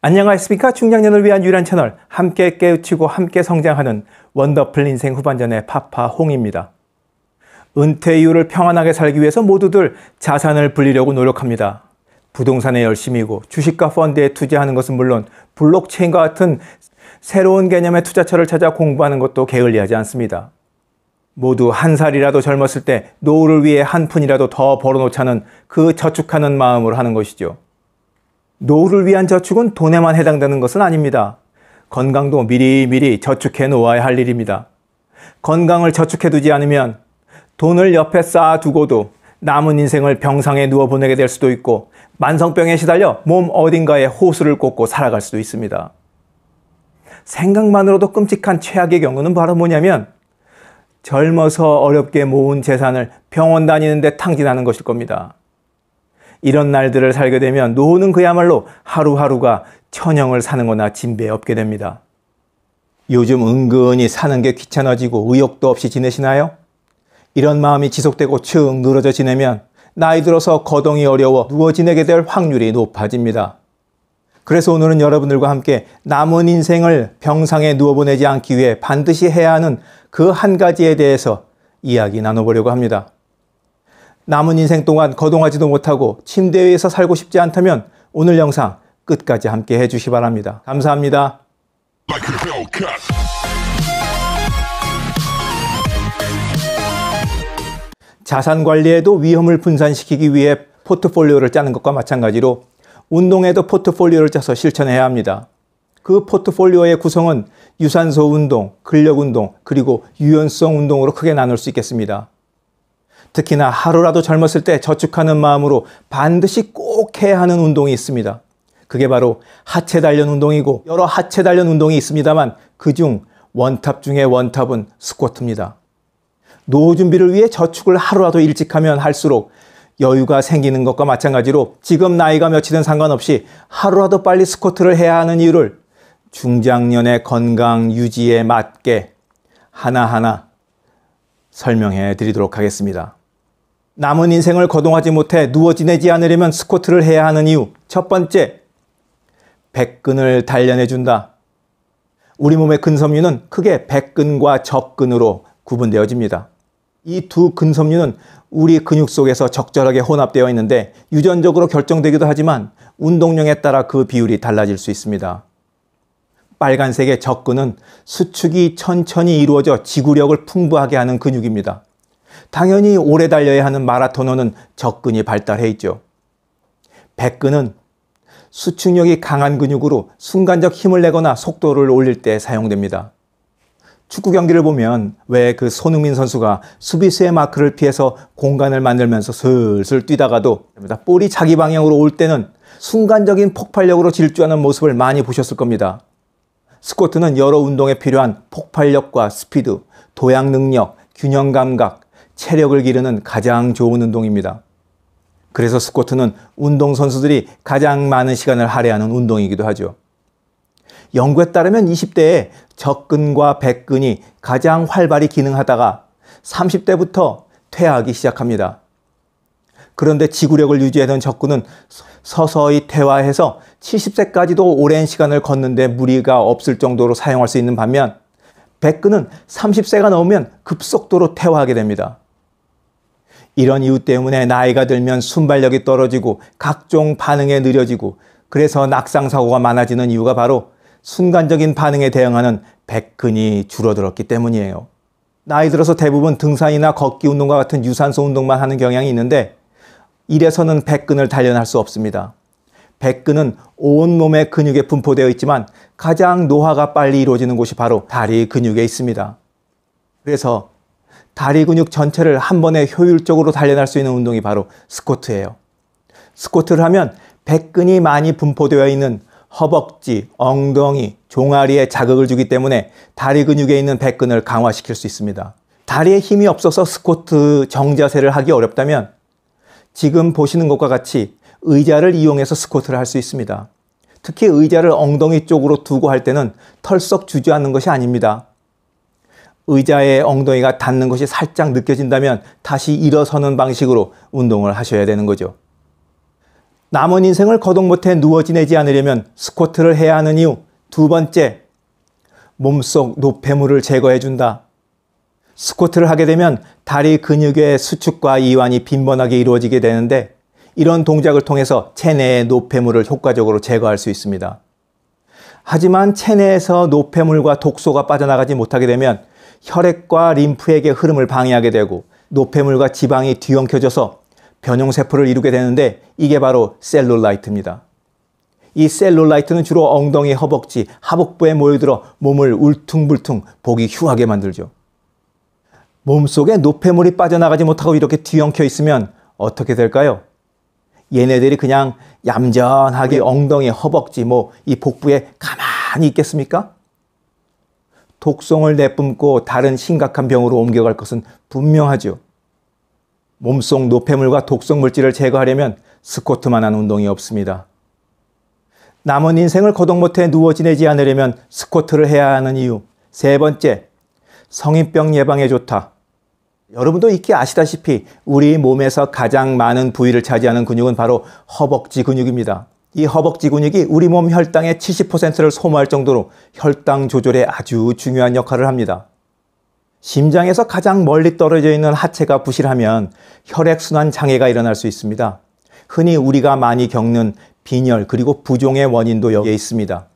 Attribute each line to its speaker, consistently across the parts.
Speaker 1: 안녕하십니까? 중장년을 위한 유일한 채널, 함께 깨우치고 함께 성장하는 원더풀 인생 후반전의 파파 홍입니다. 은퇴 이후를 평안하게 살기 위해서 모두들 자산을 불리려고 노력합니다. 부동산에 열심히고 주식과 펀드에 투자하는 것은 물론 블록체인과 같은 새로운 개념의 투자처를 찾아 공부하는 것도 게을리하지 않습니다. 모두 한 살이라도 젊었을 때 노후를 위해 한 푼이라도 더 벌어놓자는 그 저축하는 마음으로 하는 것이죠. 노후를 위한 저축은 돈에만 해당되는 것은 아닙니다. 건강도 미리미리 저축해 놓아야 할 일입니다. 건강을 저축해 두지 않으면 돈을 옆에 쌓아 두고도 남은 인생을 병상에 누워 보내게 될 수도 있고 만성병에 시달려 몸 어딘가에 호수를 꽂고 살아갈 수도 있습니다. 생각만으로도 끔찍한 최악의 경우는 바로 뭐냐면 젊어서 어렵게 모은 재산을 병원 다니는데 탕진하는 것일 겁니다. 이런 날들을 살게 되면 노후는 그야말로 하루하루가 천형을 사는 거나 진배 없게 됩니다. 요즘 은근히 사는 게 귀찮아지고 의욕도 없이 지내시나요? 이런 마음이 지속되고 층 늘어져 지내면 나이 들어서 거동이 어려워 누워 지내게 될 확률이 높아집니다. 그래서 오늘은 여러분들과 함께 남은 인생을 병상에 누워 보내지 않기 위해 반드시 해야 하는 그 한 가지에 대해서 이야기 나눠보려고 합니다. 남은 인생 동안 거동하지도 못하고 침대 위에서 살고 싶지 않다면 오늘 영상 끝까지 함께 해주시 바랍니다. 감사합니다. 자산 관리에도 위험을 분산시키기 위해 포트폴리오를 짜는 것과 마찬가지로 운동에도 포트폴리오를 짜서 실천해야 합니다. 그 포트폴리오의 구성은 유산소 운동, 근력 운동, 그리고 유연성 운동으로 크게 나눌 수 있겠습니다. 특히나 하루라도 젊었을 때 저축하는 마음으로 반드시 꼭 해야 하는 운동이 있습니다. 그게 바로 하체 단련 운동이고 여러 하체 단련 운동이 있습니다만 그 중 원탑 중에 원탑은 스쿼트입니다. 노후 준비를 위해 저축을 하루라도 일찍 하면 할수록 여유가 생기는 것과 마찬가지로 지금 나이가 몇이든 상관없이 하루라도 빨리 스쿼트를 해야 하는 이유를 중장년의 건강 유지에 맞게 하나하나 설명해 드리도록 하겠습니다. 남은 인생을 거동하지 못해 누워 지내지 않으려면 스쿼트를 해야 하는 이유. 첫 번째, 백근을 단련해준다. 우리 몸의 근섬유는 크게 백근과 접근으로 구분되어집니다. 이 두 근섬유는 우리 근육 속에서 적절하게 혼합되어 있는데 유전적으로 결정되기도 하지만 운동량에 따라 그 비율이 달라질 수 있습니다. 빨간색의 접근은 수축이 천천히 이루어져 지구력을 풍부하게 하는 근육입니다. 당연히 오래 달려야 하는 마라토너는 적근이 발달해 있죠. 백근은 수축력이 강한 근육으로 순간적 힘을 내거나 속도를 올릴 때 사용됩니다. 축구 경기를 보면 왜 그 손흥민 선수가 수비수의 마크를 피해서 공간을 만들면서 슬슬 뛰다가도 볼이 자기 방향으로 올 때는 순간적인 폭발력으로 질주하는 모습을 많이 보셨을 겁니다. 스쿼트는 여러 운동에 필요한 폭발력과 스피드, 도약 능력, 균형 감각, 체력을 기르는 가장 좋은 운동입니다. 그래서 스쿼트는 운동선수들이 가장 많은 시간을 할애하는 운동이기도 하죠. 연구에 따르면 20대에 적근과 백근이 가장 활발히 기능하다가 30대부터 퇴화하기 시작합니다. 그런데 지구력을 유지하던 적군은 서서히 퇴화해서 70세까지도 오랜 시간을 걷는데 무리가 없을 정도로 사용할 수 있는 반면 백근은 30세가 넘으면 급속도로 퇴화하게 됩니다. 이런 이유 때문에 나이가 들면 순발력이 떨어지고 각종 반응에 느려지고 그래서 낙상사고가 많아지는 이유가 바로 순간적인 반응에 대응하는 백근이 줄어들었기 때문이에요. 나이 들어서 대부분 등산이나 걷기 운동과 같은 유산소 운동만 하는 경향이 있는데 이래서는 백근을 단련할 수 없습니다. 백근은 온몸의 근육에 분포되어 있지만 가장 노화가 빨리 이루어지는 곳이 바로 다리 근육에 있습니다. 그래서 다리 근육 전체를 한 번에 효율적으로 단련할 수 있는 운동이 바로 스쿼트예요. 스쿼트를 하면 백근이 많이 분포되어 있는 허벅지, 엉덩이, 종아리에 자극을 주기 때문에 다리 근육에 있는 백근을 강화시킬 수 있습니다. 다리에 힘이 없어서 스쿼트 정자세를 하기 어렵다면 지금 보시는 것과 같이 의자를 이용해서 스쿼트를 할 수 있습니다. 특히 의자를 엉덩이 쪽으로 두고 할 때는 털썩 주저앉는 것이 아닙니다. 의자에 엉덩이가 닿는 것이 살짝 느껴진다면 다시 일어서는 방식으로 운동을 하셔야 되는 거죠. 남은 인생을 거동못해 누워 지내지 않으려면 스쿼트를 해야 하는 이유 두 번째, 몸속 노폐물을 제거해준다. 스쿼트를 하게 되면 다리 근육의 수축과 이완이 빈번하게 이루어지게 되는데 이런 동작을 통해서 체내의 노폐물을 효과적으로 제거할 수 있습니다. 하지만 체내에서 노폐물과 독소가 빠져나가지 못하게 되면 혈액과 림프에게 흐름을 방해하게 되고 노폐물과 지방이 뒤엉켜져서 변형세포를 이루게 되는데 이게 바로 셀룰라이트입니다. 이 셀룰라이트는 주로 엉덩이, 허벅지, 하복부에 모여들어 몸을 울퉁불퉁 보기 휴하게 만들죠. 몸속에 노폐물이 빠져나가지 못하고 이렇게 뒤엉켜 있으면 어떻게 될까요? 얘네들이 그냥 얌전하게 엉덩이, 허벅지, 뭐 이 복부에 가만히 있겠습니까? 독성을 내뿜고 다른 심각한 병으로 옮겨갈 것은 분명하죠. 몸속 노폐물과 독성 물질을 제거하려면 스쿼트만한 운동이 없습니다. 남은 인생을 거동못해 누워 지내지 않으려면 스쿼트를 해야 하는 이유. 세 번째, 성인병 예방에 좋다. 여러분도 익히 아시다시피 우리 몸에서 가장 많은 부위를 차지하는 근육은 바로 허벅지 근육입니다. 이 허벅지 근육이 우리 몸 혈당의 70%를 소모할 정도로 혈당 조절에 아주 중요한 역할을 합니다. 심장에서 가장 멀리 떨어져 있는 하체가 부실하면 혈액순환 장애가 일어날 수 있습니다. 흔히 우리가 많이 겪는 빈혈 그리고 부종의 원인도 여기에 있습니다.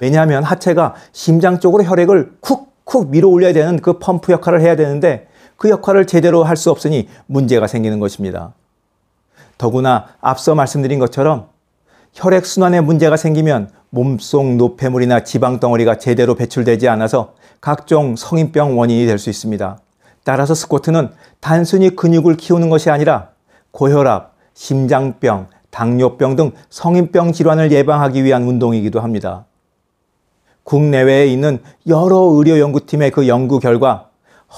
Speaker 1: 왜냐하면 하체가 심장 쪽으로 혈액을 쿡쿡 밀어 올려야 되는 그 펌프 역할을 해야 되는데 그 역할을 제대로 할 수 없으니 문제가 생기는 것입니다. 더구나 앞서 말씀드린 것처럼 혈액순환에 문제가 생기면 몸속 노폐물이나 지방 덩어리가 제대로 배출되지 않아서 각종 성인병 원인이 될 수 있습니다. 따라서 스쿼트는 단순히 근육을 키우는 것이 아니라 고혈압, 심장병, 당뇨병 등 성인병 질환을 예방하기 위한 운동이기도 합니다. 국내외에 있는 여러 의료 연구팀의 그 연구 결과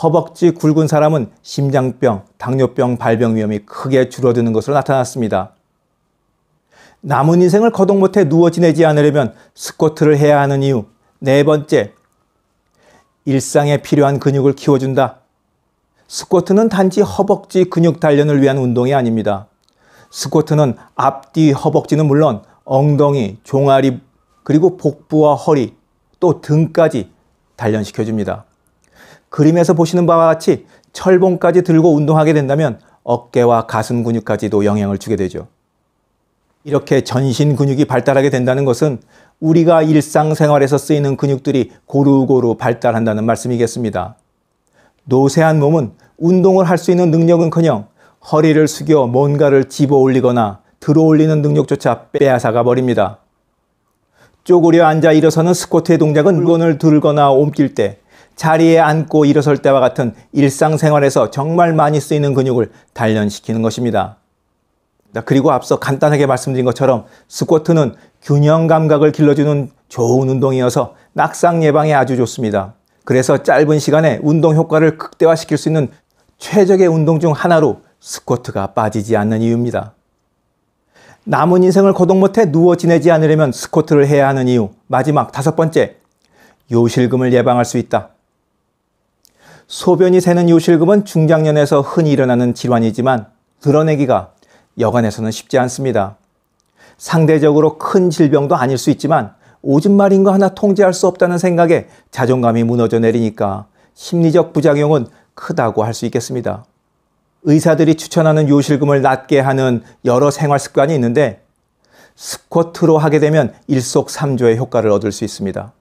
Speaker 1: 허벅지 굵은 사람은 심장병, 당뇨병 발병 위험이 크게 줄어드는 것으로 나타났습니다. 남은 인생을 거동못해 누워 지내지 않으려면 스쿼트를 해야 하는 이유. 네 번째, 일상에 필요한 근육을 키워준다. 스쿼트는 단지 허벅지 근육 단련을 위한 운동이 아닙니다. 스쿼트는 앞뒤 허벅지는 물론 엉덩이, 종아리, 그리고 복부와 허리, 또 등까지 단련시켜줍니다. 그림에서 보시는 바와 같이 철봉까지 들고 운동하게 된다면 어깨와 가슴 근육까지도 영향을 주게 되죠. 이렇게 전신 근육이 발달하게 된다는 것은 우리가 일상생활에서 쓰이는 근육들이 고루고루 발달한다는 말씀이겠습니다. 노쇠한 몸은 운동을 할 수 있는 능력은커녕 허리를 숙여 뭔가를 집어 올리거나 들어 올리는 능력조차 빼앗아가 버립니다. 쪼그려 앉아 일어서는 스쿼트의 동작은 물건을 들거나 옮길 때, 자리에 앉고 일어설 때와 같은 일상생활에서 정말 많이 쓰이는 근육을 단련시키는 것입니다. 그리고 앞서 간단하게 말씀드린 것처럼 스쿼트는 균형 감각을 길러주는 좋은 운동이어서 낙상 예방에 아주 좋습니다. 그래서 짧은 시간에 운동 효과를 극대화시킬 수 있는 최적의 운동 중 하나로 스쿼트가 빠지지 않는 이유입니다. 남은 인생을 거동 못해 누워 지내지 않으려면 스쿼트를 해야 하는 이유. 마지막 다섯 번째, 요실금을 예방할 수 있다. 소변이 새는 요실금은 중장년에서 흔히 일어나는 질환이지만 드러내기가 여간에서는 쉽지 않습니다. 상대적으로 큰 질병도 아닐 수 있지만 오줌마린 거 하나 통제할 수 없다는 생각에 자존감이 무너져 내리니까 심리적 부작용은 크다고 할 수 있겠습니다. 의사들이 추천하는 요실금을 낮게 하는 여러 생활 습관이 있는데 스쿼트로 하게 되면 일석삼조의 효과를 얻을 수 있습니다.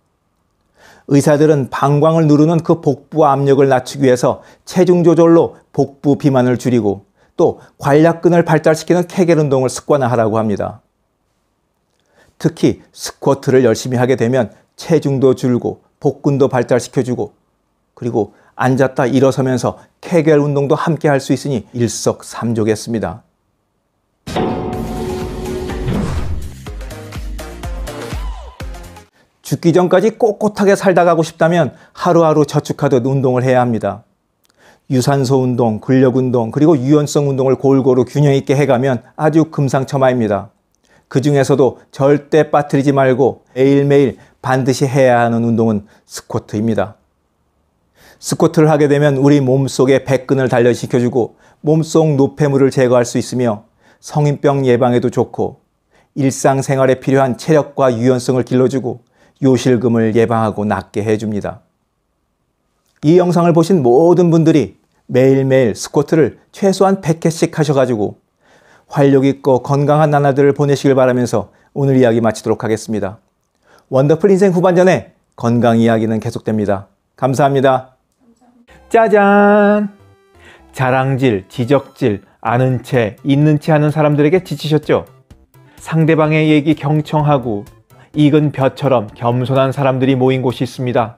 Speaker 1: 의사들은 방광을 누르는 그 복부 압력을 낮추기 위해서 체중 조절로 복부 비만을 줄이고 또 관략근을 발달시키는 케겔 운동을 습관화하라고 합니다. 특히 스쿼트를 열심히 하게 되면 체중도 줄고 복근도 발달시켜주고 그리고 앉았다 일어서면서 케겔 운동도 함께 할 수 있으니 일석삼조겠습니다. 죽기 전까지 꼿꼿하게 살다 가고 싶다면 하루하루 저축하듯 운동을 해야 합니다. 유산소 운동, 근력 운동, 그리고 유연성 운동을 골고루 균형 있게 해가면 아주 금상첨화입니다. 그 중에서도 절대 빠뜨리지 말고 매일매일 반드시 해야 하는 운동은 스쿼트입니다. 스쿼트를 하게 되면 우리 몸속의 백근을 단련시켜주고 몸속 노폐물을 제거할 수 있으며 성인병 예방에도 좋고 일상생활에 필요한 체력과 유연성을 길러주고 요실금을 예방하고 낫게 해줍니다. 이 영상을 보신 모든 분들이 매일매일 스쿼트를 최소한 100회씩 하셔가지고 활력 있고 건강한 나날들을 보내시길 바라면서 오늘 이야기 마치도록 하겠습니다. 원더풀 인생 후반전에 건강 이야기는 계속됩니다. 감사합니다. 짜잔! 자랑질, 지적질, 아는 채, 있는 채 하는 사람들에게 지치셨죠? 상대방의 얘기 경청하고 익은 벼처럼 겸손한 사람들이 모인 곳이 있습니다.